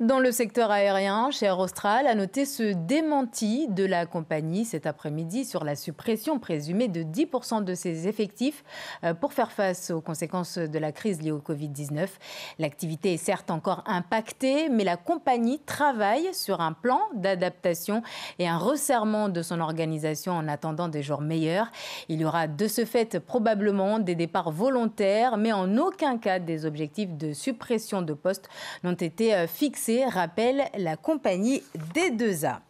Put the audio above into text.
Dans le secteur aérien, chez Austral a noté ce démenti de la compagnie cet après-midi sur la suppression présumée de 10% de ses effectifs euh, pour faire face aux conséquences de la crise liée au Covid-19. L'activité est certes encore impactée, mais la compagnie travaille sur un plan d'adaptation et un resserrement de son organisation en attendant des jours meilleurs. Il y aura de ce fait probablement des départs volontaires, mais en aucun cas des objectifs de suppression de postes n'ont été euh, fixés rappelle la compagnie des 2A.